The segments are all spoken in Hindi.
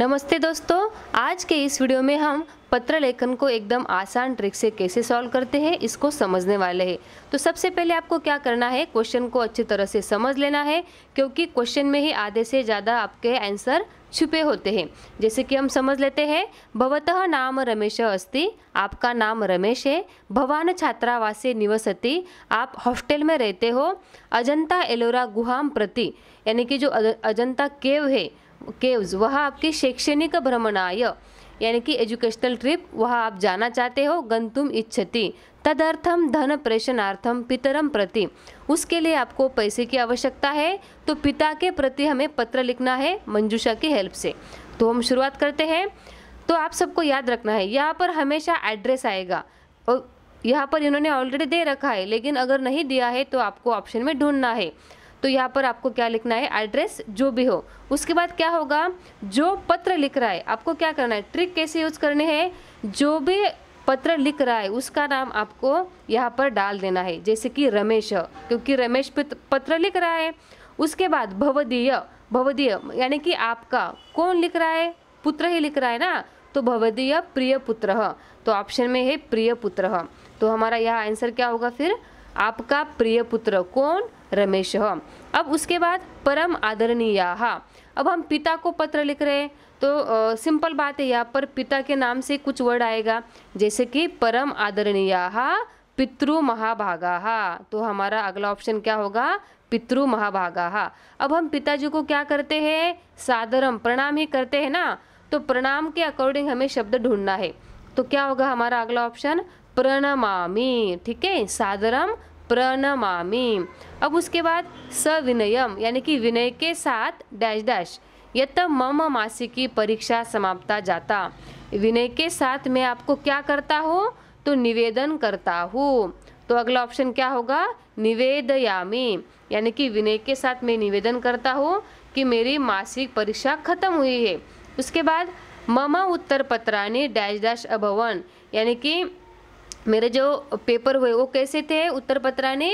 नमस्ते दोस्तों आज के इस वीडियो में हम पत्र लेखन को एकदम आसान ट्रिक से कैसे सॉल्व करते हैं इसको समझने वाले हैं तो सबसे पहले आपको क्या करना है क्वेश्चन को अच्छी तरह से समझ लेना है क्योंकि क्वेश्चन में ही आधे से ज़्यादा आपके आंसर छुपे होते हैं जैसे कि हम समझ लेते हैं भवतः नाम रमेश अस्ति आपका नाम रमेश है भवान छात्रावासे निवसती आप हॉस्टल में रहते हो अजंता एलोरा गुहाम प्रति यानी कि जो अजंता केव है केव्स वह आपकी शैक्षणिक भ्रमणाय यानी कि एजुकेशनल ट्रिप वह आप जाना चाहते हो गंतुम इच्छति तदर्थम धन प्रेषणार्थम पितरम प्रति उसके लिए आपको पैसे की आवश्यकता है तो पिता के प्रति हमें पत्र लिखना है मंजूषा की हेल्प से तो हम शुरुआत करते हैं तो आप सबको याद रखना है यहाँ पर हमेशा एड्रेस आएगा और यहाँ पर इन्होंने ऑलरेडी दे रखा है लेकिन अगर नहीं दिया है तो आपको ऑप्शन में ढूंढना है तो यहाँ पर आपको क्या लिखना है एड्रेस जो भी हो उसके बाद क्या होगा जो पत्र लिख रहा है आपको क्या करना है ट्रिक कैसे यूज करने हैं जो भी पत्र लिख रहा है उसका नाम आपको यहाँ पर डाल देना है जैसे कि रमेश क्योंकि रमेश पत्र लिख रहा है उसके बाद भवदीय भवदीय यानी कि आपका कौन लिख रहा है पुत्र ही लिख रहा है ना तो भवदीय प्रिय पुत्र तो ऑप्शन में है प्रिय पुत्र तो हमारा यह आंसर क्या होगा फिर आपका प्रिय पुत्र कौन रमेश अब उसके बाद परम आदरणीय हाँ, अब हम पिता को पत्र लिख रहे हैं तो आ, सिंपल बात है यहाँ पर पिता के नाम से कुछ वर्ड आएगा जैसे कि परम आदरणीय हाँ, पितृ महाभागा हाँ, तो हमारा अगला ऑप्शन क्या होगा पितृ महाभागा अब हम पिताजी को क्या करते हैं सादरम प्रणाम ही करते हैं ना तो प्रणाम के अकॉर्डिंग हमें शब्द ढूंढना है तो क्या होगा हमारा अगला ऑप्शन प्रणमामी ठीक है सादरम प्रणमामी अब उसके बाद सविनयम यानी कि विनय के साथ डैश डैश यत मम मासी की परीक्षा समाप्ता जाता विनय के साथ मैं आपको क्या करता हूँ तो निवेदन करता हूँ तो अगला ऑप्शन क्या होगा निवेदयामी यानी कि विनय के साथ मैं निवेदन करता हूँ कि मेरी मासिक परीक्षा खत्म हुई है उसके बाद ममा उत्तर पत्रानी डैश डैश अभवन यानी कि मेरे जो पेपर हुए वो कैसे थे उत्तर पत्रा ने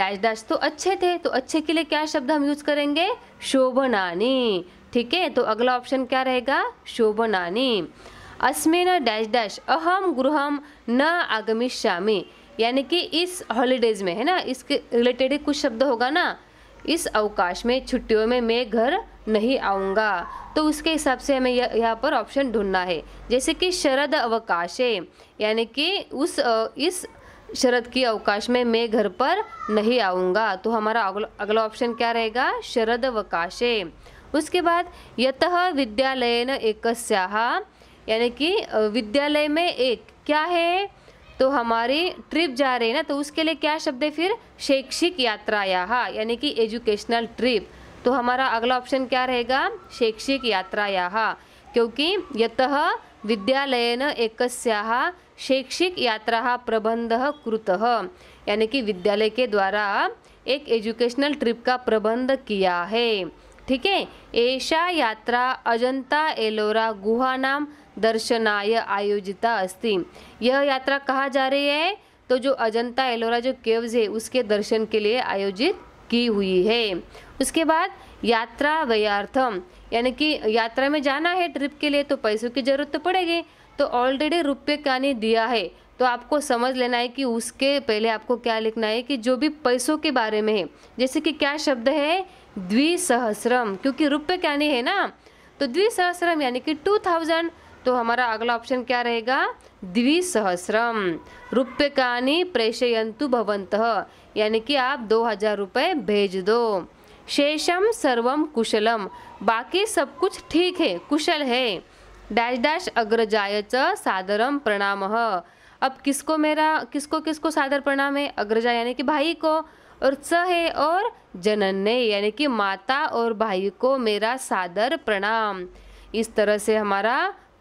डैश डैश तो अच्छे थे तो अच्छे के लिए क्या शब्द हम यूज करेंगे शोभनानी ठीक है तो अगला ऑप्शन क्या रहेगा शोभनानी अस्मे न डैश डैश अहम गृहम न आगमिष्यामि यानी कि इस हॉलीडेज में है ना इसके रिलेटेड कुछ शब्द होगा ना इस अवकाश में छुट्टियों में मैं घर नहीं आऊँगा तो उसके हिसाब से हमें यहाँ पर ऑप्शन ढूंढना है जैसे कि शरद अवकाश है यानी कि उस इस शरद की अवकाश में मैं घर पर नहीं आऊँगा तो हमारा अगला ऑप्शन क्या रहेगा शरद अवकाश है उसके बाद यत विद्यालय न एक यानी कि विद्यालय में एक क्या है तो हमारी ट्रिप जा रही है ना तो उसके लिए क्या शब्द है फिर शैक्षिक यात्रा यहाँ यानी कि एजुकेशनल ट्रिप तो हमारा अगला ऑप्शन क्या रहेगा शैक्षिक यात्राया क्योंकि यत न एक शैक्षिक यात्रा प्रबंध कृत यानी कि विद्यालय के द्वारा एक एजुकेशनल ट्रिप का प्रबंध किया है ठीक है ऐसा यात्रा अजंता एलोरा गुहा नाम दर्शनाय आयोजिता अस्ति यह यात्रा कहाँ जा रही है तो जो अजंता एलोरा जो केव्स है उसके दर्शन के लिए आयोजित की हुई है उसके बाद यात्रा व्यार्थम यानी कि यात्रा में जाना है ट्रिप के लिए तो पैसों की ज़रूरत तो पड़ेगी तो ऑलरेडी रुपये नहीं दिया है तो आपको समझ लेना है कि उसके पहले आपको क्या लिखना है कि जो भी पैसों के बारे में है जैसे कि क्या शब्द है द्विसहस्रम क्योंकि रुपये कहने है ना तो द्विसहस्रम यानी कि टू थाउजेंड तो हमारा अगला ऑप्शन क्या रहेगा द्विसहस्रम रुपये कानी प्रेषयंतु भवंत यानी कि आप दो हज़ार रुपये भेज दो शेषम सर्वम कुशलम बाकी सब कुछ ठीक है कुशल है डैश डैश अग्रजाय सादरम प्रणाम अब किसको मेरा किसको किसको सादर प्रणाम है अग्रजा यानी कि भाई को और स है और जनन्य यानी कि माता और भाई को मेरा सादर प्रणाम इस तरह से हमारा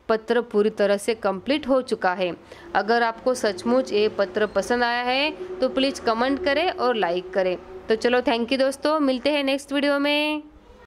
पत्र पूरी तरह से कंप्लीट हो चुका है अगर आपको सचमुच ये पत्र पसंद आया है तो प्लीज़ कमेंट करें और लाइक करें तो चलो थैंक यू दोस्तों मिलते हैं नेक्स्ट वीडियो में